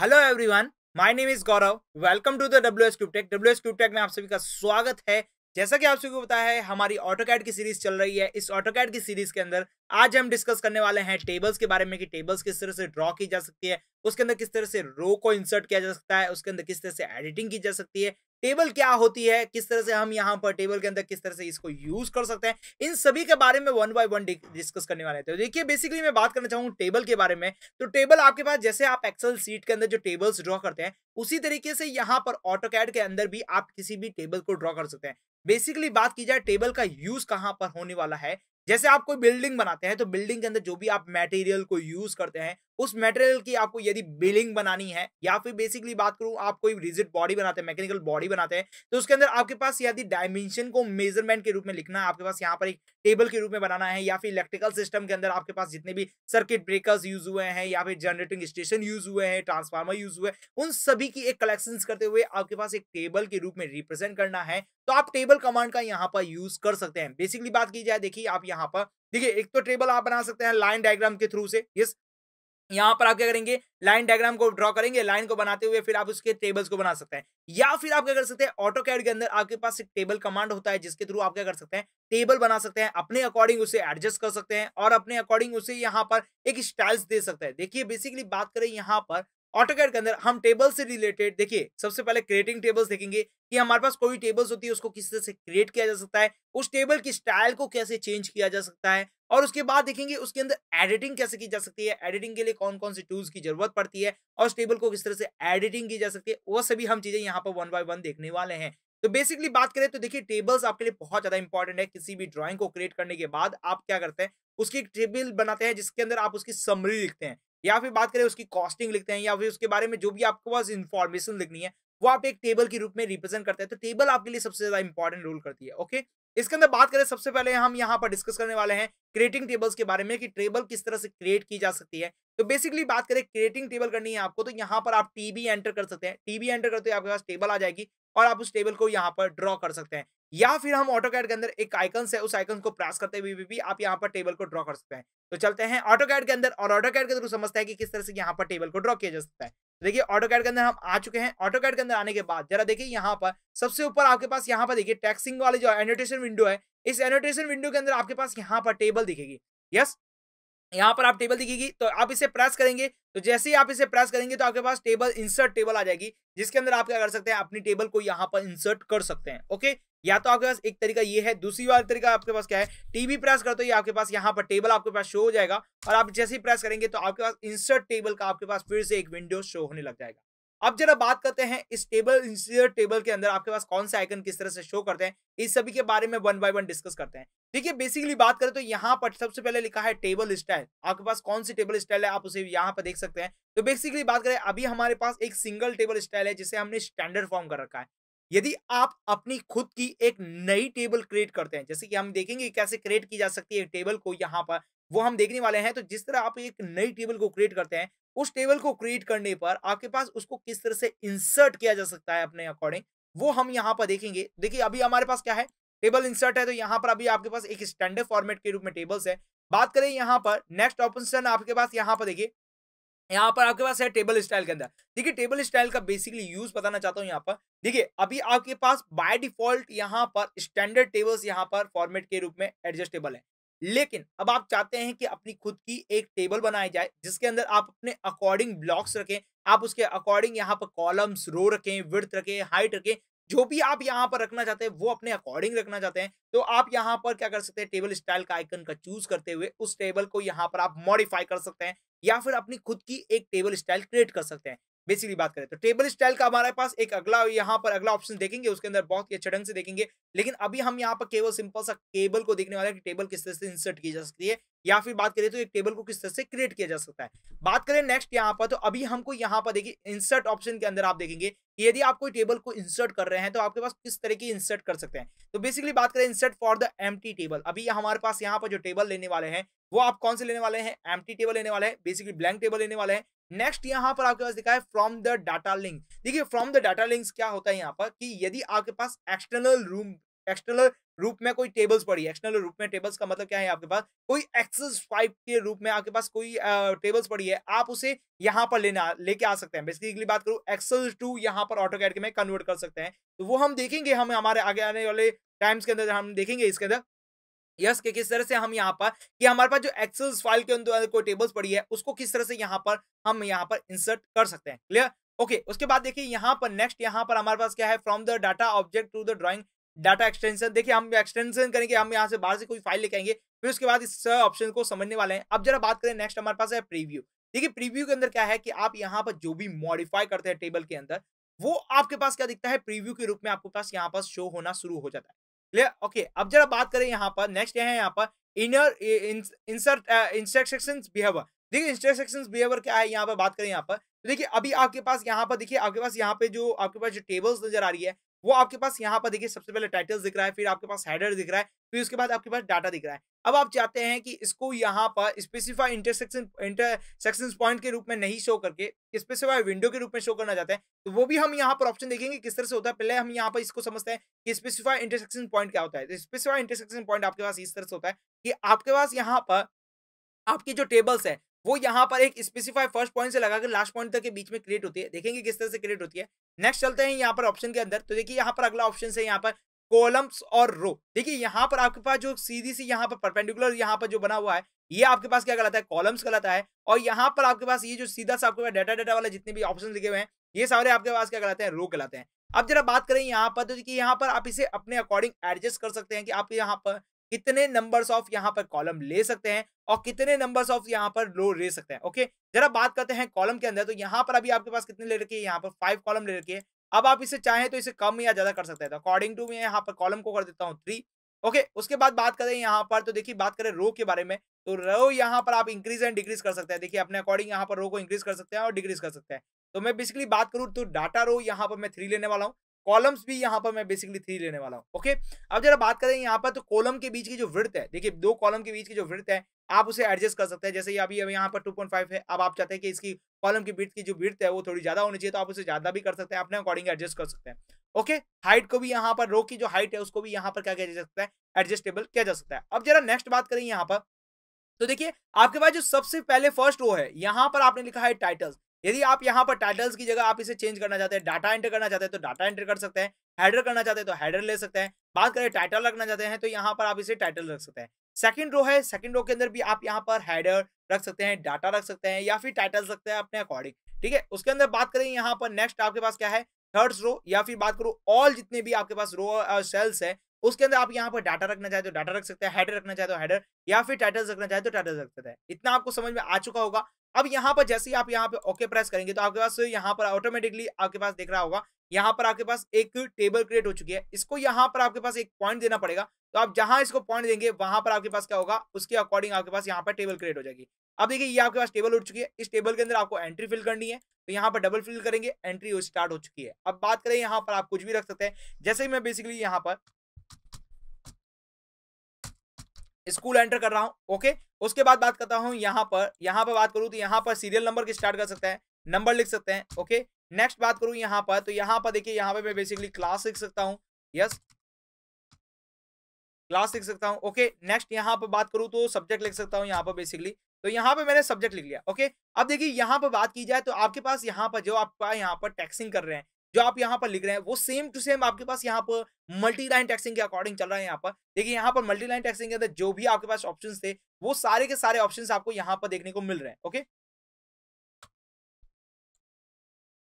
hello everyone my name is Gaurav welcome to the W S Cubetech W S Cubetech में आप सभी का स्वागत है जैसा कि आप सभी को पता है हमारी ऑटोकैड की सीरीज चल रही है इस ऑटोकैड की सीरीज के अंदर आज हम डिस्कस करने वाले हैं टेबल्स के बारे में कि टेबल्स किस तरह से ड्रॉ की जा सकती है उसके अंदर किस तरह से रो को इंसर्ट किया जा सकता है उसके अंदर किस तरह से एडिटिंग की जा सकती है टेबल क्या होती है किस तरह से हम यहाँ पर टेबल के अंदर किस तरह से इसको यूज कर सकते हैं इन सभी के बारे में वन बाय वन डिस्कस करने वाले थे तो देखिए बेसिकली मैं बात करना चाहूंगा टेबल के बारे में तो टेबल आपके पास जैसे आप एक्सेल सीट के अंदर जो टेबल्स ड्रॉ करते हैं उसी तरीके से यहाँ पर ऑटो कैड के अंदर भी आप किसी भी टेबल को ड्रॉ कर सकते हैं बेसिकली बात की जाए टेबल का यूज कहाँ पर होने वाला है जैसे आप कोई बिल्डिंग बनाते हैं तो बिल्डिंग के अंदर जो भी आप मेटेरियल को यूज करते हैं उस मटेरियल की आपको यदि बिलिंग बनानी है या फिर बेसिकली बात करूं आप कोई रिजिट बॉडी बनाते हैं मैकेनिकल बॉडी बनाते हैं तो उसके अंदर आपके पास यदि डायमेंशन को मेजरमेंट के रूप में लिखना है आपके पास यहाँ पर एक टेबल के रूप में बनाना है या फिर इलेक्ट्रिकल सिस्टम के अंदर आपके पास जितने भी सर्किट ब्रेकर्स यूज हुए हैं या फिर जनरेटिंग स्टेशन यूज हुए हैं ट्रांसफार्मर यूज हुए उन सभी की एक कलेक्शन करते हुए आपके पास एक टेबल के रूप में रिप्रेजेंट करना है तो आप टेबल कमांड का यहाँ पर यूज कर सकते हैं बेसिकली बात की जाए देखिए आप यहाँ पर देखिए एक तो टेबल आप बना सकते हैं लाइन डायग्राम के थ्रू से यस यहाँ पर आप क्या करेंगे लाइन डायग्राम को ड्रॉ करेंगे लाइन को बनाते हुए फिर आप उसके टेबल्स को बना सकते हैं या फिर आप क्या कर सकते हैं ऑटो कैड के अंदर आपके पास एक टेबल कमांड होता है जिसके थ्रू आप क्या कर सकते हैं टेबल बना सकते हैं अपने अकॉर्डिंग उसे एडजस्ट कर सकते हैं और अपने अकॉर्डिंग उसे यहाँ पर एक स्टाइल्स दे सकते हैं देखिए बेसिकली बात करें यहाँ पर ऑटोकैड के अंदर हम टेबल से रिलेटेड देखिए सबसे पहले क्रिएटिंग टेबल्स देखेंगे कि हमारे पास कोई टेबल्स होती है उसको किस तरह से क्रिएट किया जा सकता है उस टेबल की स्टाइल को कैसे चेंज किया जा सकता है और उसके बाद देखेंगे उसके अंदर एडिटिंग कैसे की जा सकती है एडिटिंग के लिए कौन कौन से टूल्स की जरूरत पड़ती है और उस टेबल को किस तरह से एडिटिंग की जा सकती है वो सभी हम चीजें यहाँ पर वन बाय वन देखने वाले हैं तो बेसिकली बात करें तो देखिए टेबल्स आपके लिए बहुत ज्यादा इंपॉर्टेंट है किसी भी ड्राइंग को क्रिएट करने के बाद आप क्या करते हैं उसकी एक टेबल बनाते हैं जिसके अंदर आप उसकी समरी लिखते हैं या फिर बात करें उसकी कॉस्टिंग लिखते हैं या फिर उसके बारे में जो भी आपके पास इन्फॉर्मेशन लिखनी है वो आप एक टेबल के रूप में रिप्रेजेंट करते हैं तो टेबल आपके लिए सबसे ज्यादा इंपॉर्टेंट रोल करती है ओके इसके अंदर बात करें सबसे पहले हम यहाँ पर डिस्कस करने वाले हैं क्रिएटिंग टेबल्स के बारे में कि टेबल किस तरह से क्रिएट की जा सकती है तो बेसिकली बात करें क्रिएटिंग टेबल करनी है आपको तो यहाँ पर आप टीबी एंटर कर सकते हैं टीबी एंटर करते हुए आपके पास टेबल आ जाएगी और आप उस टेबल को यहाँ पर ड्रॉ कर सकते हैं या फिर हम ऑटो कैड के अंदर एक आइकन है उस आइकन को प्रेस करते हुए भी आप यहाँ पर टेबल को ड्रॉ कर सकते हैं तो चलते हैं ऑटो कैड के अंदर और ऑटो कैड के थ्रू समझते हैं कि किस तरह से यहाँ पर टेबल को ड्रॉ किया जा सकता है तो देखिए ऑटो कैड के अंदर हम आ चुके हैं ऑटो कैड के अंदर आने के बाद जरा देखिए यहाँ पर सबसे ऊपर आपके पास यहाँ पर देखिए टैक्सिंग वाले जो एनोटेशन विंडो है इस एनोटेशन विंडो के अंदर आपके पास यहाँ पर टेबल दिखेगी यस यहाँ पर आप टेबल दिखेगी तो आप इसे प्रेस करेंगे तो जैसे ही आप इसे प्रेस करेंगे तो आपके पास टेबल इंसर्ट टेबल आ जाएगी जिसके अंदर आप क्या कर सकते हैं अपनी टेबल को यहाँ पर इंसर्ट कर सकते हैं ओके या तो आपके पास एक तरीका ये है दूसरी बार तरीका आपके पास क्या है टीवी प्रेस करते तो ही आपके पास यहाँ पर टेबल आपके पास शो हो जाएगा और आप जैसे ही प्रेस करेंगे तो आपके पास इंसर्ट टेबल का आपके पास फिर से एक विंडो शो होने लग जाएगा अब जरा बात करते हैं इस टेबल इंसर्ट टेबल के अंदर आपके पास कौन सा आइकन किस तरह से शो करते हैं इस सभी के बारे में वन बाय वन डिस्कस करते हैं देखिए बेसिकली बात करें तो यहाँ पर सबसे पहले लिखा है टेबल स्टाइल आपके पास कौन सी टेबल स्टाइल है आप उसे यहाँ पर देख सकते हैं तो बेसिकली बात करें अभी हमारे पास एक सिंगल टेबल स्टाइल है जिसे हमने स्टैंडर्ड फॉर्म कर रखा है यदि आप अपनी खुद की एक नई टेबल क्रिएट करते हैं जैसे कि हम देखेंगे कैसे क्रिएट की जा सकती है टेबल को यहाँ पर वो हम देखने वाले हैं तो जिस तरह आप एक नई टेबल को क्रिएट करते हैं उस टेबल को क्रिएट करने पर आपके पास उसको किस तरह से इंसर्ट किया जा सकता है अपने अकॉर्डिंग वो हम यहाँ पर देखेंगे देखिए अभी हमारे पास क्या है टेबल इंसर्ट है तो यहाँ पर अभी आपके पास एक स्टैंडर्ड फॉर्मेट के रूप में टेबल्स है बात करें यहाँ पर नेक्स्ट ऑप्शन आपके पास यहाँ पर देखिए यहाँ पर आपके पास है टेबल स्टाइल के अंदर देखिए टेबल स्टाइल का बेसिकली यूज बताना चाहता हूँ यहाँ पर देखिए अभी आपके पास बाय डिफॉल्ट यहाँ पर स्टैंडर्ड टेबल्स यहाँ पर फॉर्मेट के रूप में एडजस्टेबल है लेकिन अब आप चाहते हैं कि अपनी खुद की एक टेबल बनाई जाए जिसके अंदर आप अपने अकॉर्डिंग ब्लॉक्स रखें आप उसके अकॉर्डिंग यहाँ पर कॉलम्स रो रखें विर्थ रखें हाइट रखें जो भी आप यहाँ पर रखना चाहते हैं वो अपने अकॉर्डिंग रखना चाहते हैं तो आप यहाँ पर क्या कर सकते हैं टेबल स्टाइल का आइकन का चूज करते हुए उस टेबल को यहाँ पर आप मॉडिफाई कर सकते हैं या फिर अपनी खुद की एक टेबल स्टाइल क्रिएट कर सकते हैं बेसिकली बात करें तो टेबल स्टाइल का हमारे पास एक अगला यहाँ पर अगला ऑप्शन देखेंगे उसके अंदर बहुत ही अच्छे ढंग से देखेंगे लेकिन अभी हम यहाँ पर केवल सिंपल सा केबल को देखने वाले हैं कि टेबल किस तरह से इंसर्ट की जा सकती है या फिर बात करें तो एक टेबल को किस तरह से क्रिएट किया जा सकता है बात करें नेक्स्ट यहाँ पर तो अभी हमको यहाँ पर देखिए इंसर्ट ऑप्शन के अंदर आप देखेंगे यदि आप कोई टेबल को इंसर्ट कर रहे हैं तो आपके पास किस तरह की इंसर्ट कर सकते हैं तो बेसिकली बात करें insert for the M table अभी हमारे पास यहाँ पर जो टेबल लेने वाले हैं वो आप कौन से लेने वाले हैं एम टेबल लेने वाले हैं बेसिकली ब्लैंक टेबल लेने वाले हैं नेक्स्ट यहाँ पर आपके पास दिखा है फ्रॉम द डाटा लिंक देखिए फ्रॉम द डाटा लिंक्स क्या होता है यहाँ पर कि यदि आपके पास एक्सटर्नल रूम एक्सटर्नल रूप में कोई टेबल्स पड़ी है एक्सटर्नल रूप में टेबल्स का मतलब क्या है आपके पास कोई एक्सेस फाइव के रूप में आपके पास कोई टेबल्स uh, पड़ी है आप उसे यहाँ पर लेना लेके आ सकते हैं बेसिकली बात करूँ एक्सेल टू यहाँ पर ऑटो कैड के में कन्वर्ट कर सकते हैं तो वो हम देखेंगे हम हमारे आगे आने वाले टाइम्स के अंदर हम देखेंगे इसके अंदर यस के किस तरह से हम यहाँ पर कि हमारे पास जो एक्सेल फाइल के अंदर कोई टेबल्स पड़ी है उसको किस तरह से यहाँ पर हम यहाँ पर इंसर्ट कर सकते हैं क्लियर ओके okay, उसके बाद देखिए यहाँ पर नेक्स्ट यहाँ पर हमारे पास क्या है from the data object to the drawing data extension देखिए हम एक्सटेंशन करेंगे हम यहाँ से बाहर से कोई फाइल लेके आएंगे फिर उसके बाद इस ऑप्शन को समझने वाले हैं अब जरा बात करें नेक्स्ट हमारे पास है प्रीव्यू देखिए प्रीव्यू के अंदर क्या है कि आप यहाँ पर जो भी मॉडिफाई करते हैं टेबल के अंदर वो आपके पास क्या दिखता है प्रीव्यू के रूप में आपके पास यहाँ पर शो होना शुरू हो जाता है क्लियर ओके अब जरा बात करें यहाँ पर नेक्स्ट है यहाँ पर इनर इंसर्ट इंस्ट्रक्शन बिहेवियर देखिए इंस्ट्रक्शन बिहेवियर क्या है यहाँ पर बात करें यहाँ पर तो देखिए अभी आपके पास यहाँ पर देखिए आपके पास यहाँ पे जो आपके पास जो टेबल्स नजर आ रही है वो आपके पास यहाँ पर देखिए सबसे पहले टाइटल्स दिख रहा है फिर आपके पास हेडर दिख रहा है फिर उसके बाद आपके पास डाटा दिख रहा है अब आप चाहते हैं कि इसको यहाँ पर स्पेसिफाई इंटरसेक्शन इंटरसेक्शन पॉइंट के रूप में नहीं शो करके स्पेसिफाई विंडो के रूप में शो करना चाहते हैं तो वो भी हम यहाँ पर ऑप्शन देखेंगे किस तरह से होता है पहले हम यहाँ पर इसको समझते हैं कि स्पेसिफाई इंटरसेक्शन पॉइंट क्या होता है स्पेसिफाई इंटरसेक्शन पॉइंट आपके पास इस तरह से होता है कि आपके पास यहाँ पर आपकी जो टेबल्स है वो यहाँ पर एक स्पेसिफाई फर्स्ट पॉइंट से लगाकर लास्ट पॉइंट तक के बीच में क्रिएट होती है देखेंगे किस तरह से क्रिएट होती है नेक्स्ट चलते हैं यहाँ पर ऑप्शन के अंदर तो देखिए यहाँ पर अगला ऑप्शन है यहाँ पर कॉलम्स और रो देखिए यहाँ पर आपके पास जो सीधी सी यहाँ पर परपेंडिकुलर यहाँ पर जो बना हुआ है ये आपके पास क्या कहलाता है कॉलम्स गलत है और यहाँ पर आपके पास ये जो सीधा सा आपके पास डाटा डाटा वाले जितने भी ऑप्शन लिखे हुए हैं ये सारे आपके पास क्या कहलाते हैं रो कहलाते हैं अब जरा बात करें यहाँ पर तो देखिए यहाँ पर आप इसे अपने अकॉर्डिंग एडजस्ट कर सकते हैं कि आप यहाँ पर कितने नंबर्स ऑफ यहाँ पर कॉलम ले सकते हैं और कितने नंबर्स ऑफ यहाँ पर रो ले सकते हैं ओके जरा बात करते हैं कॉलम के अंदर तो यहाँ पर अभी आपके पास कितने ले रखी है यहाँ पर फाइव कॉलम ले रखी है अब आप इसे चाहें तो इसे कम या ज्यादा कर सकते हैं तो अकॉर्डिंग टू मैं यहाँ पर कॉलम को कर देता हूँ थ्री ओके okay, उसके बाद बात करें यहाँ पर तो देखिए बात करें रो के बारे में तो रो यहाँ पर आप इंक्रीज एंड डिक्रीज कर सकते हैं देखिए अपने अकॉर्डिंग यहाँ पर रो को इंक्रीज कर सकते हैं और डिक्रीज कर सकते हैं तो मैं बेसिकली बात करूँ तो डाटा रो यहाँ पर मैं थ्री लेने वाला हूँ कॉलम्स भी यहाँ पर मैं बेसिकली थ्री लेने वाला हूँ ओके अब जरा बात करें यहाँ पर तो कॉलम के बीच की जो वृत्त है देखिए दो कॉलम के बीच की जो वृत्त है आप उसे एडजस्ट कर सकते हैं जैसे अभी अब यहाँ पर 2.5 है अब आप चाहते हैं कि इसकी कॉलम की बीट की जो बीट है वो थोड़ी ज्यादा होनी चाहिए तो आप उसे ज्यादा भी कर सकते हैं अपने अकॉर्डिंग एडजस्ट कर सकते हैं ओके हाइट को भी यहाँ पर रो की जो हाइट है उसको भी यहाँ पर क्या किया जा सकता है एडजस्टेबल किया जा सकता है अब जरा नेक्स्ट बात करें यहाँ पर तो देखिए आपके पास जो सबसे पहले फर्स्ट रो है यहाँ पर आपने लिखा है टाइटल्स यदि आप यहाँ पर टाइटल्स की जगह आप इसे चेंज करना चाहते हैं डाटा एंटर करना चाहते हैं तो डाटा एंटर कर सकते हैं हेडर करना चाहते हैं तो हेडर ले सकते हैं बात करें टाइटल रखना चाहते हैं तो यहाँ पर आप इसे टाइटल रख सकते हैं सेकंड रो है सेकंड रो के अंदर भी आप यहाँ पर हेडर रख सकते हैं डाटा रख सकते हैं या फिर टाइटल सकते हैं अपने अकॉर्डिंग ठीक है उसके अंदर बात करें यहाँ पर नेक्स्ट आपके पास क्या है थर्ड रो या फिर बात करो ऑल जितने भी आपके पास रो सेल्स है उसके अंदर आप यहाँ पर डाटा रखना चाहे तो डाटा रख सकते हैं हेडर रखना चाहे तो हेडर या फिर टाइटल्स रखना चाहे तो टाइटल रख सकते हैं इतना आपको समझ में आ चुका होगा अब यहाँ पर जैसे ही आप यहाँ पे ओके प्रेस करेंगे तो आपके पास यहाँ पर ऑटोमेटिकली आपके पास देख रहा होगा यहाँ पर आपके पास एक टेबल क्रिएट हो चुकी है इसको यहाँ पर आपके पास एक पॉइंट देना पड़ेगा तो आप जहां इसको पॉइंट देंगे वहां पर आपके पास क्या होगा उसके अकॉर्डिंग आपके पास यहाँ पर टेबल क्रिएट हो जाएगी अब देखिए ये आपके पास टेबल उठ चुकी है इस टेबल के अंदर आपको एंट्री फिल करनी है तो यहाँ पर डबल फिल करेंगे एंट्री स्टार्ट हो चुकी है अब बात करें यहाँ पर आप कुछ भी रख सकते हैं जैसे ही मैं बेसिकली यहाँ पर स्कूल एंटर कर रहा हूँ ओके उसके बाद बात करता हूँ यहाँ पर यहाँ पर बात करूँ तो यहाँ पर सीरियल नंबर की स्टार्ट कर सकते हैं नंबर लिख सकते हैं ओके नेक्स्ट बात करूँ यहाँ पर तो यहाँ पर देखिए यहाँ पर मैं बेसिकली क्लास लिख सकता हूँ यस क्लास लिख सकता हूँ ओके नेक्स्ट यहाँ पर बात करूँ तो सब्जेक्ट लिख सकता हूँ यहाँ पर बेसिकली तो यहाँ पर मैंने सब्जेक्ट लिख लिया ओके अब देखिए यहाँ पर बात की जाए तो आपके पास यहाँ पर जो आपका यहाँ पर टैक्सिंग कर रहे हैं जो आप यहाँ पर लिख रहे हैं वो सेम टू सेम आपके पास यहाँ पर मल्टी लाइन टैक्सिंग के अकॉर्डिंग चल रहा है यहाँ पर देखिए यहाँ पर मल्टी लाइन टैक्सिंग के अंदर जो भी आपके पास ऑप्शन थे वो सारे के सारे ऑप्शन आपको यहाँ पर देखने को मिल रहे हैं ओके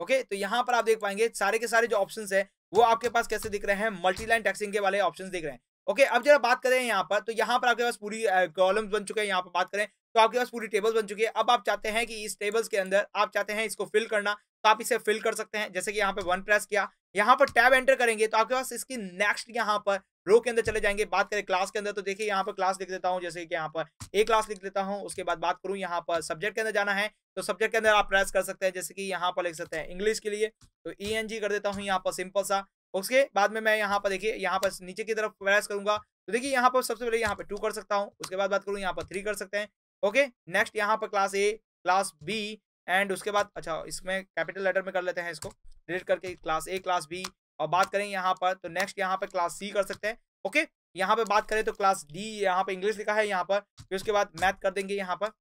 ओके तो यहाँ पर आप देख पाएंगे सारे के सारे जो ऑप्शन है वो आपके पास कैसे दिख रहे हैं मल्टी लाइन टैक्सिंग के वाले ऑप्शन दिख रहे हैं ओके okay, अब जरा बात करें यहाँ पर तो यहाँ पर आपके पास पूरी कॉलम्स बन चुके हैं यहाँ पर बात करें तो आपके पास पूरी टेबल्स बन चुकी है अब आप चाहते हैं कि इस टेबल्स के अंदर आप चाहते हैं इसको फिल करना तो आप इसे फिल कर सकते हैं जैसे कि यहाँ पे वन प्रेस किया यहाँ पर टैब एंटर करेंगे तो आपके पास इसकी नेक्स्ट यहाँ पर रो के अंदर चले जाएंगे बात करें क्लास के अंदर तो देखिए यहाँ पर क्लास लिख देता हूँ जैसे कि यहाँ पर ए क्लास लिख देता हूँ उसके बाद बात करूँ यहाँ पर सब्जेक्ट के अंदर जाना है तो सब्जेक्ट के अंदर आप प्रेस कर सकते हैं जैसे कि यहाँ पर लिख सकते हैं इंग्लिश के लिए तो ई कर देता हूँ यहाँ पर सिंपल सा उसके बाद में मैं यहाँ पर देखिए यहाँ पर नीचे की तरफ प्रेस करूंगा तो देखिए यहाँ पर सबसे पहले यहाँ पर टू कर सकता हूँ उसके बाद बात करूँ यहाँ पर थ्री कर सकते हैं ओके नेक्स्ट यहाँ पर class A class B and उसके बाद अच्छा इसमें कैपिटल लेटर में कर लेते हैं इसको डिलीट करके क्लास ए क्लास बी और बात करें यहाँ पर तो नेक्स्ट यहाँ पर क्लास सी कर सकते हैं ओके यहाँ पे बात करें तो क्लास डी यहाँ पे इंग्लिश लिखा है यहाँ पर फिर उसके बाद मैथ कर देंगे यहाँ पर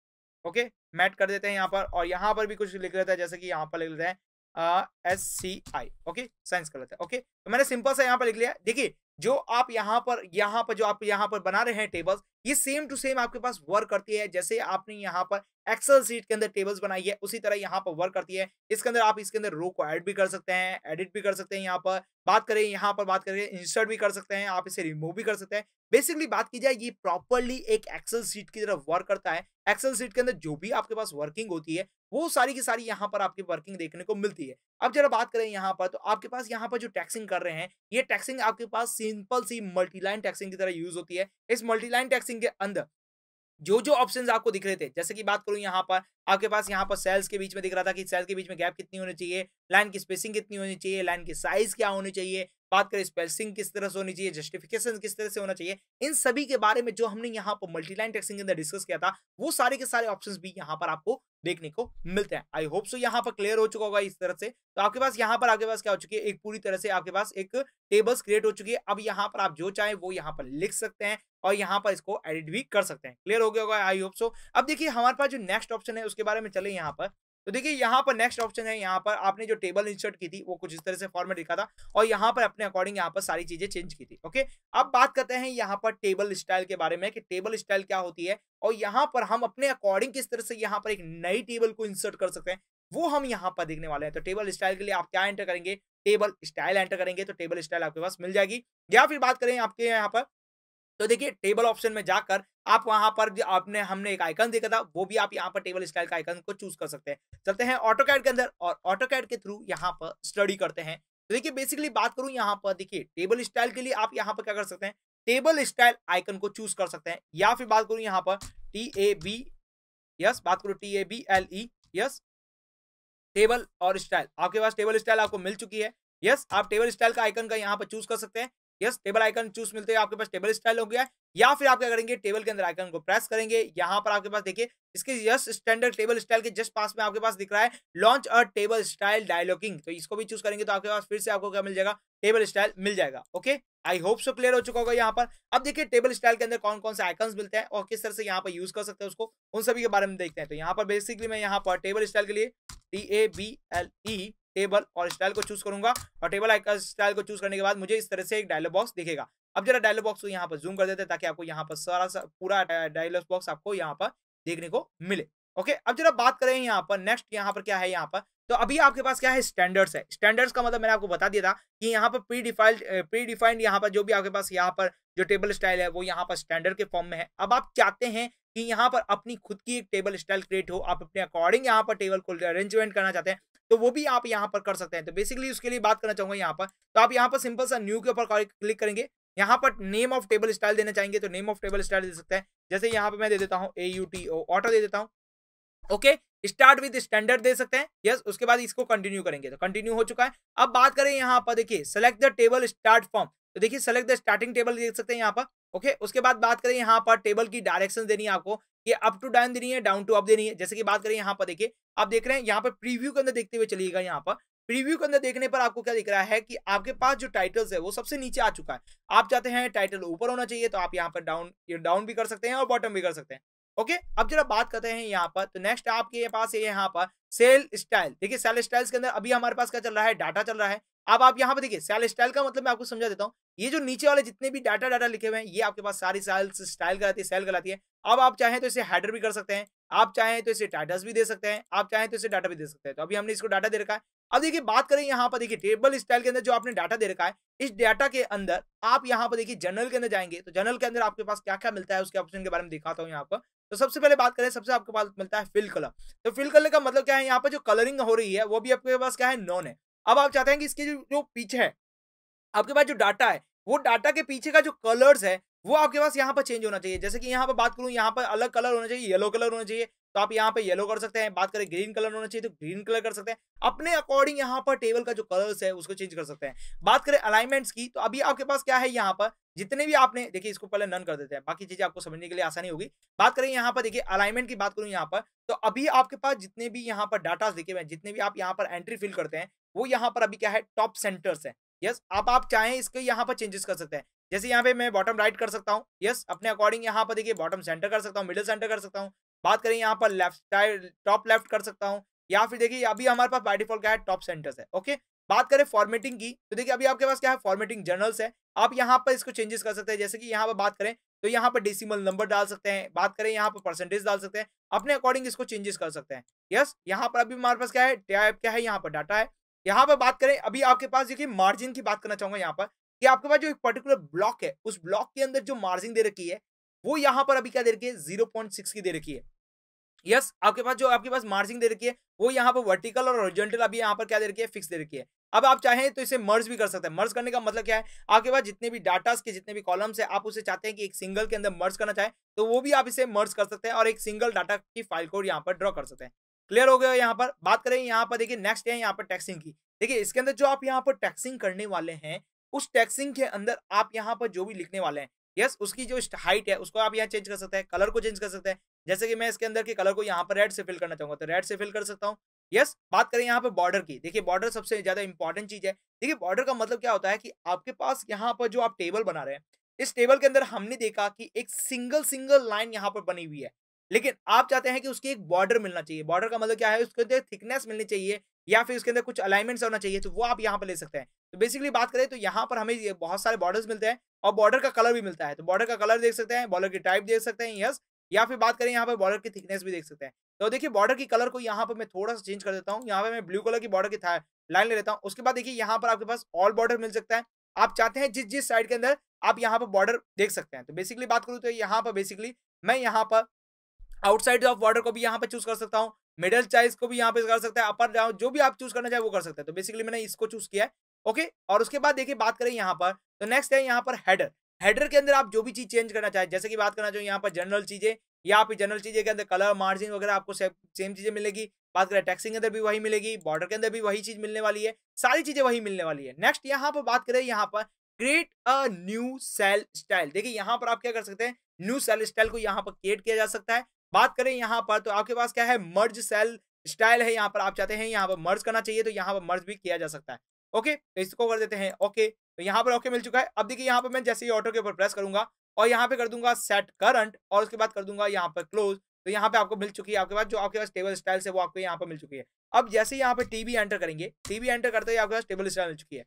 ओके मैथ कर देते हैं यहाँ पर और यहाँ पर भी कुछ लिख लेता है जैसे कि यहाँ पर लिख लेते हैं S C I okay science कर लेते हैं ओके तो मैंने सिंपल सा यहाँ पर लिख लिया देखिए जो आप यहाँ पर यहाँ पर जो आप यहाँ पर बना रहे हैं टेबल्स ये सेम टू सेम आपके पास वर्क करती है जैसे आपने यहाँ पर एक्सेल सीट के अंदर टेबल्स बनाई है उसी तरह यहाँ पर वर्क करती है इसके अंदर आप इसके अंदर रो को ऐड भी कर सकते हैं एडिट भी कर सकते हैं यहाँ पर बात करें यहाँ पर बात करें इंसर्ट भी कर सकते हैं आप इसे रिमूव भी कर सकते हैं बेसिकली बात की जाए ये प्रॉपरली एक एक्सेल सीट की तरह वर्क करता है एक्सेल सीट के अंदर जो भी आपके पास वर्किंग होती है वो सारी की सारी यहाँ पर आपकी वर्किंग देखने को मिलती है अब जरा बात करें यहाँ पर तो आपके पास यहाँ पर जो टैक्सिंग कर रहे हैं ये टैक्सिंग आपके पास सिंपल सी मल्टीलाइन टैक्सिंग की तरह यूज होती है इस मल्टीलाइन टैक्सिंग प्राइसिंग के अंदर जो जो ऑप्शंस आपको दिख रहे थे जैसे कि बात करूं यहाँ पर आपके पास यहाँ पर सेल्स के बीच में दिख रहा था कि सेल्स के बीच में गैप कितनी होनी चाहिए लाइन की स्पेसिंग कितनी होनी चाहिए लाइन की साइज क्या होनी चाहिए बात करें स्पेसिंग किस तरह से होनी चाहिए जस्टिफिकेशन किस तरह से होना चाहिए इन सभी के बारे में जो हमने यहाँ पर मल्टीलाइन टेक्सिंग के अंदर डिस्कस किया था वो सारे के सारे ऑप्शन भी यहाँ पर आपको देखने को मिलते हैं आई होप सो यहाँ पर क्लियर हो चुका होगा इस तरह से तो आपके पास यहाँ पर आपके पास क्या हो चुकी है एक पूरी तरह से आपके पास एक टेबल्स क्रिएट हो चुकी है अब यहाँ पर आप जो चाहे वो यहाँ पर लिख सकते हैं और यहाँ पर इसको एडिट भी कर सकते हैं क्लियर हो गया होगा आई होप सो अब देखिए हमारे पास जो नेक्स्ट ऑप्शन है उसके बारे में चले यहाँ पर तो देखिए यहाँ पर नेक्स्ट ऑप्शन है यहाँ पर आपने जो टेबल इंसर्ट की थी वो कुछ इस तरह से फॉर्मेट लिखा था और यहाँ पर अपने अकॉर्डिंग यहाँ पर सारी चीजें चेंज की थी ओके अब बात करते हैं यहाँ पर टेबल स्टाइल के बारे में कि टेबल स्टाइल क्या होती है और यहाँ पर हम अपने अकॉर्डिंग किस तरह से यहाँ पर एक नई टेबल को इंसर्ट कर सकते हैं वो हम यहाँ पर देखने वाले हैं तो टेबल स्टाइल के लिए आप क्या एंटर करेंगे टेबल स्टाइल एंटर करेंगे तो टेबल स्टाइल आपके पास मिल जाएगी या फिर बात करें आपके यहाँ पर तो देखिए टेबल ऑप्शन में जाकर आप वहां पर जो आपने हमने एक आइकन देखा था वो भी आप यहाँ पर टेबल स्टाइल का आइकन को चूज कर सकते हैं चलते हैं ऑटो कैड के अंदर और ऑटो कैड के थ्रू यहाँ पर स्टडी करते हैं तो देखिए बेसिकली बात करूं यहाँ पर देखिए टेबल स्टाइल के लिए आप यहाँ पर क्या कर सकते हैं टेबल स्टाइल आइकन को चूज कर सकते हैं या फिर बात करूं यहाँ पर टी ए बी यस बात करूं T A B L E yes table और स्टाइल आपके पास टेबल स्टाइल आपको मिल चुकी है यस आप टेबल स्टाइल का आइकन का यहाँ पर चूज कर सकते हैं यस टेबल आइकन चूज मिलते हैं आपके पास टेबल स्टाइल हो गया या फिर आप क्या करेंगे टेबल के अंदर आइकन को प्रेस करेंगे यहाँ पर आपके पास देखिए इसके यस स्टैंडर्ड टेबल स्टाइल के जस्ट पास में आपके पास दिख रहा है launch a table style dialoguing तो इसको भी चूज करेंगे तो आपके पास फिर से आपको क्या मिल जाएगा टेबल स्टाइल मिल जाएगा okay I hope so clear हो चुका होगा यहाँ पर अब देखिए टेबल स्टाइल के अंदर कौन कौन से आइकन्स मिलते हैं और किस तरह से यहाँ पर यूज कर सकते हैं उसको उन सभी के बारे में देखते हैं तो यहाँ पर बेसिकली मैं यहाँ पर टेबल स्टाइल के लिए T A B L E table और स्टाइल को चूज करूंगा और टेबल आइकन स्टाइल को चूज करने के बाद मुझे इस तरह से एक डायलॉग बॉक्स दिखेगा अब जरा डायलॉग बॉक्स को यहाँ पर जूम कर देते हैं ताकि आपको यहाँ पर सारा सा पूरा डायलॉग बॉक्स आपको यहाँ पर देखने को मिले ओके अब जरा बात करें यहाँ पर नेक्स्ट यहाँ पर क्या है यहाँ पर तो अभी आपके पास क्या है स्टैंडर्ड्स है स्टैंडर्ड्स का मतलब मैंने आपको बता दिया था कि यहाँ पर प्री डिफाइल्ड प्री डिफाइंड यहाँ पर जो भी आपके पास यहाँ पर जो टेबल स्टाइल है वो यहाँ पर स्टैंडर्ड के फॉर्म में है अब आप चाहते हैं कि यहाँ पर अपनी खुद की एक टेबल स्टाइल क्रिएट हो आप अपने अकॉर्डिंग यहाँ पर टेबल को अरेंजमेंट करना चाहते हैं तो वो भी आप यहाँ पर कर सकते हैं तो बेसिकली उसके लिए बात करना चाहूंगा यहाँ पर तो आप यहाँ पर सिंपल सा न्यू के ऊपर क्लिक करेंगे यहाँ पर नेम ऑफ टेबल स्टाइल देना चाहेंगे तो नेम ऑफ टेबल स्टाइल दे सकते हैं जैसे यहाँ पर मैं दे देता हूँ A U T O auto दे देता हूँ ओके स्टार्ट विद स्टैंडर्ड दे सकते हैं यस yes, उसके बाद इसको कंटिन्यू करेंगे तो कंटिन्यू हो चुका है अब बात करें यहाँ पर देखिए select the table start form तो देखिए सेलेक्ट द स्टार्टिंग टेबल देख सकते हैं यहाँ पर ओके उसके बाद बात करें यहाँ पर टेबल की डायरेक्शन देनी है आपको ये अप टू डाउन देनी है डाउन टू अप देनी है जैसे कि बात करें यहाँ पर देखिए आप देख रहे हैं यहाँ पर प्रीव्यू के अंदर देखते हुए चलिएगा यहाँ पर प्रीव्यू के अंदर देखने पर आपको क्या दिख रहा है कि आपके पास जो टाइटल्स है वो सबसे नीचे आ चुका है आप चाहते हैं टाइटल ऊपर होना चाहिए तो आप यहाँ पर डाउन डाउन भी कर सकते हैं और बॉटम भी कर सकते हैं ओके अब जरा बात करते हैं यहाँ पर तो नेक्स्ट आपके पास है यहाँ पर सेल स्टाइल देखिए सेल स्टाइल्स के अंदर अभी हमारे पास क्या चल रहा है डाटा चल रहा है अब आप यहाँ पे देखिए सेल स्टाइल का मतलब मैं आपको समझा देता हूँ ये जो नीचे वाले जितने भी डाटा डाटा लिखे हुए हैं ये आपके पास सारी साल स्टाइल कराती है सेल कराती है अब आप चाहें तो इसे हेडर भी कर सकते हैं आप चाहें तो इसे टाइटस भी दे सकते हैं आप चाहें तो इसे डाटा भी दे सकते हैं तो अभी हमने इसको डाटा दे रखा है अब देखिए बात करें यहाँ पर देखिए टेबल स्टाइल के अंदर जो आपने डाटा दे रखा है इस डाटा के अंदर आप यहाँ पर देखिए जनरल के अंदर जाएंगे तो जनरल के अंदर आपके पास क्या क्या मिलता है उसके ऑप्शन के बारे में दिखाता हूँ यहाँ पर तो सबसे पहले बात करें सबसे आपके पास मिलता है फिल कलर तो फिल कलर का मतलब क्या है यहाँ पर जो कलरिंग हो रही है वो भी आपके पास क्या है नॉन है अब आप चाहते हैं कि इसके जो जो पीछे है आपके पास जो डाटा है वो डाटा के पीछे का जो कलर्स है वो आपके पास यहाँ पर चेंज होना चाहिए जैसे कि यहाँ पर बात करूँ यहाँ पर अलग कलर होना चाहिए येलो कलर होना चाहिए तो आप यहाँ पे येलो कर सकते हैं बात करें ग्रीन कलर होना चाहिए तो ग्रीन कलर कर सकते हैं अपने अकॉर्डिंग यहाँ पर टेबल का जो कलर्स है उसको चेंज कर सकते हैं बात करें अलाइनमेंट्स की तो अभी आपके पास क्या है यहाँ पर जितने भी आपने देखिए इसको पहले नन कर देते हैं बाकी चीजें आपको समझने के लिए आसानी होगी बात करें यहाँ पर देखिए अलाइनमेंट की बात करूँ यहाँ पर तो अभी आपके पास जितने भी यहाँ पर डाटा देखिए हुए हैं जितने भी आप यहाँ पर एंट्री फिल करते हैं वो यहाँ पर अभी क्या है टॉप सेंटर्स है यस आप आप चाहें इसके यहाँ पर चेंजेस कर सकते हैं जैसे यहाँ पे मैं बॉटम राइट कर सकता हूँ यस अपने अकॉर्डिंग यहाँ पर देखिए बॉटम सेंटर कर सकता हूँ मिडिल सेंटर कर सकता हूँ बात करें यहाँ पर लेफ्ट साइड टॉप लेफ्ट कर सकता हूँ या फिर देखिए अभी हमारे पास बाई डिफॉल्ट क्या है टॉप सेंटर्स है ओके बात करें फॉर्मेटिंग की तो देखिए अभी आपके पास क्या है फॉर्मेटिंग जर्नल्स है आप यहाँ पर इसको चेंजेस कर सकते हैं जैसे कि यहाँ पर बात करें तो यहाँ पर डेसिमल नंबर डाल सकते हैं बात करें यहाँ पर परसेंटेज डाल सकते हैं अपने अकॉर्डिंग इसको चेंजेस कर सकते हैं यस यहाँ पर अभी हमारे पास क्या है टाइप क्या है यहाँ पर डाटा है यहाँ पर बात करें अभी आपके पास देखिए मार्जिन की बात करना चाहूंगा यहाँ पर कि आपके पास जो एक पर्टिकुलर ब्लॉक है उस ब्लॉक के अंदर जो मार्जिन दे रखी है वो यहाँ पर अभी क्या दे रखी है जीरो पॉइंट सिक्स की दे रखी है यस आपके पास जो आपके पास मार्जिन दे रखी है वो यहाँ पर वर्टिकल और ओरिजेंटल अभी यहाँ पर क्या दे रखी है फिक्स दे रखी है अब आप चाहें तो इसे मर्ज भी कर सकते हैं मर्ज करने का मतलब क्या है आपके पास जितने भी डाटास के जितने भी कॉलम्स है आप उसे चाहते हैं कि एक सिंगल के अंदर मर्ज करना चाहें तो वो भी आप इसे मर्ज कर सकते हैं और एक सिंगल डाटा की फाइल को यहाँ पर ड्रॉ कर सकते हैं क्लियर हो गया यहाँ पर बात करें यहाँ पर देखिए नेक्स्ट है यहाँ पर टैक्सिंग की देखिए इसके अंदर जो आप यहाँ पर टैक्सिंग करने वाले हैं उस टैक्सिंग के अंदर आप यहाँ पर जो भी लिखने वाले हैं यस उसकी जो हाइट है उसको आप यहाँ चेंज कर सकते हैं कलर को चेंज कर सकते हैं जैसे कि मैं इसके अंदर के कलर को यहाँ पर रेड से फिल करना चाहूंगा तो रेड से फिल कर सकता हूँ यस बात करें यहाँ पर बॉर्डर की देखिए बॉर्डर सबसे ज्यादा इंपॉर्टेंट चीज है देखिए बॉर्डर का मतलब क्या होता है कि आपके पास यहाँ पर जो आप टेबल बना रहे हैं इस टेबल के अंदर हमने देखा कि एक सिंगल सिंगल लाइन यहाँ पर बनी हुई है लेकिन आप चाहते हैं कि उसकी एक बॉर्डर मिलना चाहिए बॉर्डर का मतलब क्या है उसके अंदर थिकनेस मिलनी चाहिए या फिर उसके अंदर कुछ अलाइनमेंट्स होना चाहिए तो वो आप यहाँ पर ले सकते हैं तो बेसिकली बात करें तो यहाँ पर हमें बहुत सारे बॉर्डर मिलते हैं और बॉर्डर का कलर भी मिलता है तो बॉर्डर का कलर देख सकते हैं बॉर्डर की टाइप देख सकते हैं यस या फिर बात करें यहाँ पर बॉर्डर की थिकनेस भी देख सकते हैं तो देखिए बॉर्डर की कलर को यहाँ पर मैं थोड़ा सा चेंज कर देता हूँ यहाँ पर मैं ब्लू कलर की बॉर्डर की लाइन ले लेता हूँ उसके बाद देखिए यहाँ पर आपके पास ऑल बॉर्डर मिल सकता है आप चाहते हैं जिस जिस साइड के अंदर आप यहाँ पर बॉर्डर देख सकते हैं तो बेसिकली बात करूँ तो यहाँ पर बेसिकली मैं यहाँ पर आउटसाइड ऑफ बॉर्डर को भी यहाँ पे चूज कर सकता हूँ मिडल चाइज को भी यहाँ पे कर सकता है अपर डाउन जो भी आप चूज करना चाहे वो कर सकते हैं तो बेसिकली मैंने इसको चूज किया है ओके और उसके बाद देखिए बात करें यहाँ पर तो नेक्स्ट है यहाँ पर हेडर हेडर के अंदर आप जो भी चीज चेंज करना चाहे जैसे कि बात करना चाहिए यहाँ पर जनरल चीजें या आप जनरल चीजें के अंदर कलर मार्जिन वगैरह आपको सेम चीजें मिलेगी बात करें टैक्सिंग के अंदर भी वही मिलेगी बॉर्डर के अंदर भी वही चीज मिलने वाली है सारी चीजें वही मिलने वाली है नेक्स्ट यहाँ पर बात करें यहाँ पर create a new cell style देखिए यहाँ पर आप क्या कर सकते हैं न्यू सेल स्टाइल को यहाँ पर क्रिएट किया जा सकता है बात करें यहाँ पर तो आपके पास क्या है मर्ज सेल स्टाइल है यहाँ पर आप चाहते हैं यहाँ पर मर्ज करना चाहिए तो यहाँ पर मर्ज भी किया जा सकता है ओके तो इसको कर देते हैं ओके तो यहाँ पर ओके मिल चुका है अब देखिए यहाँ पर मैं जैसे ही ऑटो के ऊपर प्रेस करूंगा और यहाँ पे कर दूंगा सेट करंट और उसके बाद कर दूंगा यहाँ पर क्लोज तो यहाँ पे आपको मिल चुकी है आपके पास जो आपके पास टेबल स्टाइल है वो आपको यहाँ पर मिल चुकी है अब जैसे यहाँ पर टीवी एंटर करेंगे टीवी एंटर करते ही आपके पास टेबल स्टाइल मिल चुकी है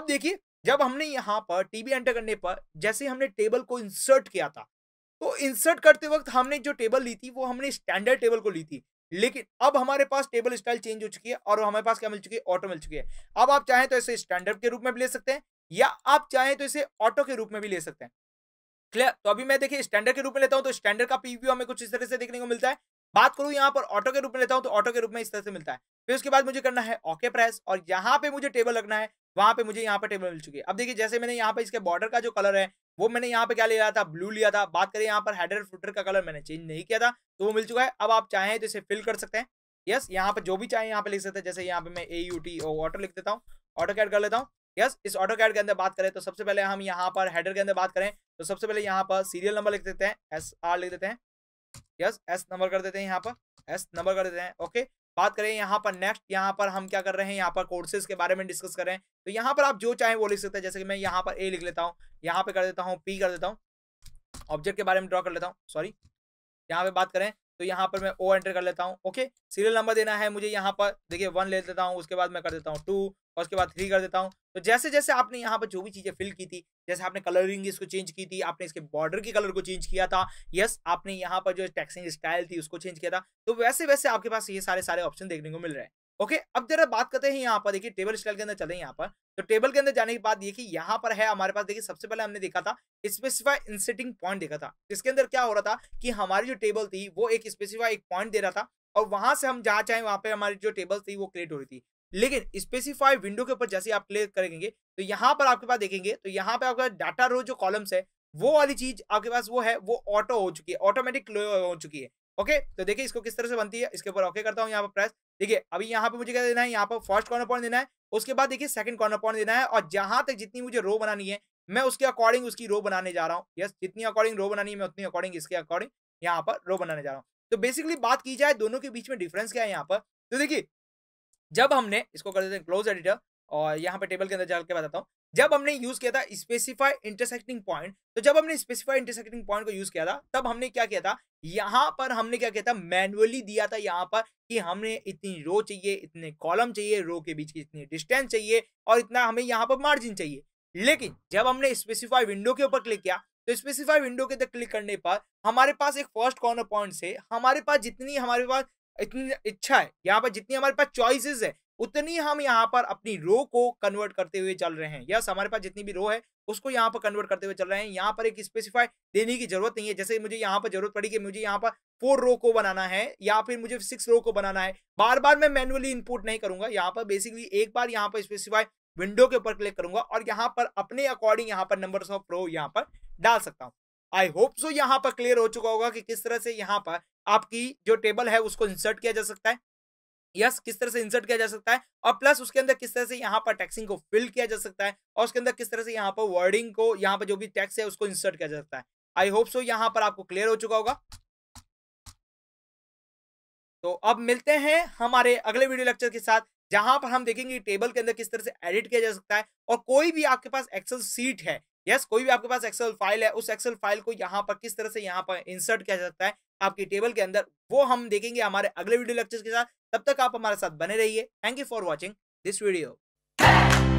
अब देखिए जब हमने यहाँ पर टीवी एंटर करने पर जैसे हमने टेबल को इंसर्ट किया था तो इंसर्ट करते वक्त हमने जो टेबल ली थी वो हमने स्टैंडर्ड टेबल को ली थी लेकिन अब हमारे पास टेबल स्टाइल चेंज हो चुकी है और हमारे पास क्या मिल चुकी है ऑटो मिल चुकी है अब आप चाहें तो इसे स्टैंडर्ड के रूप में भी ले सकते हैं या आप चाहें तो इसे ऑटो के रूप में भी ले सकते हैं क्लियर तो अभी मैं देखिए स्टैंडर्ड के रूप में लेता हूँ तो स्टैंडर्ड का पीवीओ हमें कुछ इस तरह से देखने को मिलता है बात करूं यहाँ पर ऑटो के रूप में लेता हूँ तो ऑटो के रूप में इस तरह से मिलता है फिर उसके बाद मुझे करना है ओके प्रेस और यहाँ पे मुझे टेबल लगना है वहां पे मुझे यहाँ पर टेबल मिल चुकी है अब देखिए जैसे मैंने यहाँ पे इसके बॉर्डर का जो कलर है वो मैंने यहाँ पे क्या लिया था ब्लू लिया था बात करें यहाँ पर हेडर फुटर का कलर मैंने चेंज नहीं किया था तो वो मिल चुका है अब आप चाहें तो इसे फिल कर सकते हैं यस यहाँ पर जो भी चाहे यहाँ पे लिख सकते हैं जैसे यहाँ पे मैं A U T O auto लिख देता हूँ ऑटो कैड कर लेता हूँ यस इस ऑटो कैड के अंदर बात करें तो सबसे पहले हम यहाँ पर हेडर के अंदर बात करें तो सबसे पहले यहाँ पर सीरियल नंबर लिख देते हैं एस आर लिख देते हैं यस एस नंबर कर देते हैं यहाँ पर एस नंबर कर देते हैं ओके बात करें यहाँ पर नेक्स्ट यहाँ पर हम क्या कर रहे हैं यहाँ पर कोर्सेज के बारे में डिस्कस कर रहे हैं तो यहाँ पर आप जो चाहे वो लिख सकते हैं जैसे कि मैं यहाँ पर ए लिख लेता हूँ यहाँ पे कर देता हूँ पी कर देता हूँ ऑब्जेक्ट के बारे में ड्रॉ कर लेता हूँ सॉरी यहाँ पे बात करें तो यहाँ पर मैं ओ एंटर कर लेता हूँ ओके सीरियल नंबर देना है मुझे यहाँ पर देखिए वन ले लेता हूँ उसके बाद मैं कर देता हूँ टू और उसके बाद थ्री कर देता हूँ तो जैसे जैसे आपने यहाँ पर जो भी चीज़ें फिल की थी जैसे आपने कलरिंग इसको चेंज की थी आपने इसके बॉर्डर की कलर को चेंज किया था यस आपने यहाँ पर जो टैक्सिंग स्टाइल थी उसको चेंज किया था तो वैसे वैसे आपके पास ये सारे सारे ऑप्शन देखने को मिल रहे हैं ओके अब जरा बात करते हैं यहाँ पर देखिए टेबल स्टाइल के अंदर चले यहाँ पर तो टेबल के अंदर जाने के बाद देखिए यहाँ पर है हमारे पास देखिए सबसे पहले हमने देखा था स्पेसिफाई इंसेटिंग पॉइंट देखा था इसके अंदर क्या हो रहा था कि हमारी जो टेबल थी वो एक स्पेसिफाई एक पॉइंट दे रहा था और वहां से हम जहाँ चाहे वहां पे हमारी जो टेबल थी वो क्रिएट हो रही थी लेकिन स्पेसिफाई विंडो के ऊपर जैसे आप क्लिक करेंगे तो यहाँ पर आपके पास देखेंगे तो यहाँ पे आपका डाटा रो जो कॉलम्स है वो वाली चीज आपके पास वो है वो ऑटो हो चुकी है ऑटोमेटिक हो चुकी है ओके तो देखिए इसको किस तरह से बनती है इसके ऊपर ओके करता हूँ यहाँ पर प्रेस देखिए अभी यहाँ पे मुझे क्या देना है यहाँ पर फर्स्ट कॉर्नर पॉइंट देना है उसके बाद देखिए सेकंड कॉर्नर पॉइंट देना है और जहां तक जितनी मुझे रो बनानी है मैं उसके अकॉर्डिंग उसकी रो बनाने जा रहा हूँ यस जितनी अकॉर्डिंग रो बनानी है मैं उतनी अकॉर्डिंग इसके अकॉर्डिंग यहाँ पर रो बनाने जा रहा हूँ तो बेसिकली बात की जाए दोनों के बीच में डिफरेंस क्या है यहाँ पर तो देखिए जब हमने इसको कर देते हैं क्लोज एडिटर और यहाँ पे टेबल के अंदर जाकर बताता हूँ जब हमने यूज किया था स्पेसिफाई इंटरसेक्टिंग पॉइंट तो जब हमने स्पेसिफाई इंटरसेक्टिंग पॉइंट को यूज किया था तब हमने क्या किया था यहाँ पर हमने क्या किया था मैनुअली दिया था यहाँ पर कि हमने इतनी रो चाहिए इतने कॉलम चाहिए रो के बीच की इतनी डिस्टेंस चाहिए और इतना हमें यहाँ पर मार्जिन चाहिए लेकिन जब हमने स्पेसिफाई विंडो के ऊपर क्लिक किया तो स्पेसिफाई विंडो के अंदर क्लिक करने पर हमारे पास एक फर्स्ट कॉर्नर पॉइंट से हमारे पास जितनी हमारे पास इतनी इच्छा है यहाँ पर जितनी हमारे पास चॉइसेस है उतनी हम यहाँ पर अपनी रो को कन्वर्ट करते हुए चल रहे हैं यस हमारे पास जितनी भी रो है उसको यहाँ पर कन्वर्ट करते हुए चल रहे हैं यहाँ पर एक स्पेसिफाई देने की जरूरत नहीं है जैसे मुझे यहाँ पर जरूरत पड़ी कि मुझे यहाँ पर फोर रो को बनाना है या फिर मुझे सिक्स रो को बनाना है बार बार मैं मैनुअली इनपुट नहीं करूंगा यहाँ पर बेसिकली एक बार यहाँ पर स्पेसिफाई विंडो के ऊपर क्लिक करूंगा और यहाँ पर अपने अकॉर्डिंग यहाँ पर नंबर ऑफ रो यहाँ पर डाल सकता हूँ आई होप सो यहाँ पर क्लियर हो चुका होगा कि किस तरह से यहाँ पर आपकी जो टेबल है उसको इंसर्ट किया जा सकता है यस किस तरह से इंसर्ट किया जा सकता है और प्लस उसके अंदर किस तरह से यहाँ पर टैक्सिंग को फिल किया जा सकता है और उसके अंदर किस तरह से यहाँ पर वर्डिंग को यहाँ पर जो भी टैक्स है उसको इंसर्ट किया जा सकता है आई होप सो यहाँ पर आपको क्लियर हो चुका होगा तो अब मिलते हैं हमारे अगले वीडियो लेक्चर के साथ जहां पर हम देखेंगे टेबल के अंदर किस तरह से एडिट किया जा सकता है और कोई भी आपके पास एक्सेल सीट है यस कोई भी आपके पास एक्सेल फाइल है उस एक्सेल फाइल को यहाँ पर किस तरह से यहाँ पर इंसर्ट किया जाता सकता है आपकी टेबल के अंदर वो हम देखेंगे हमारे अगले वीडियो लेक्चर के साथ तब तक आप हमारे साथ बने रहिए thank you for watching this video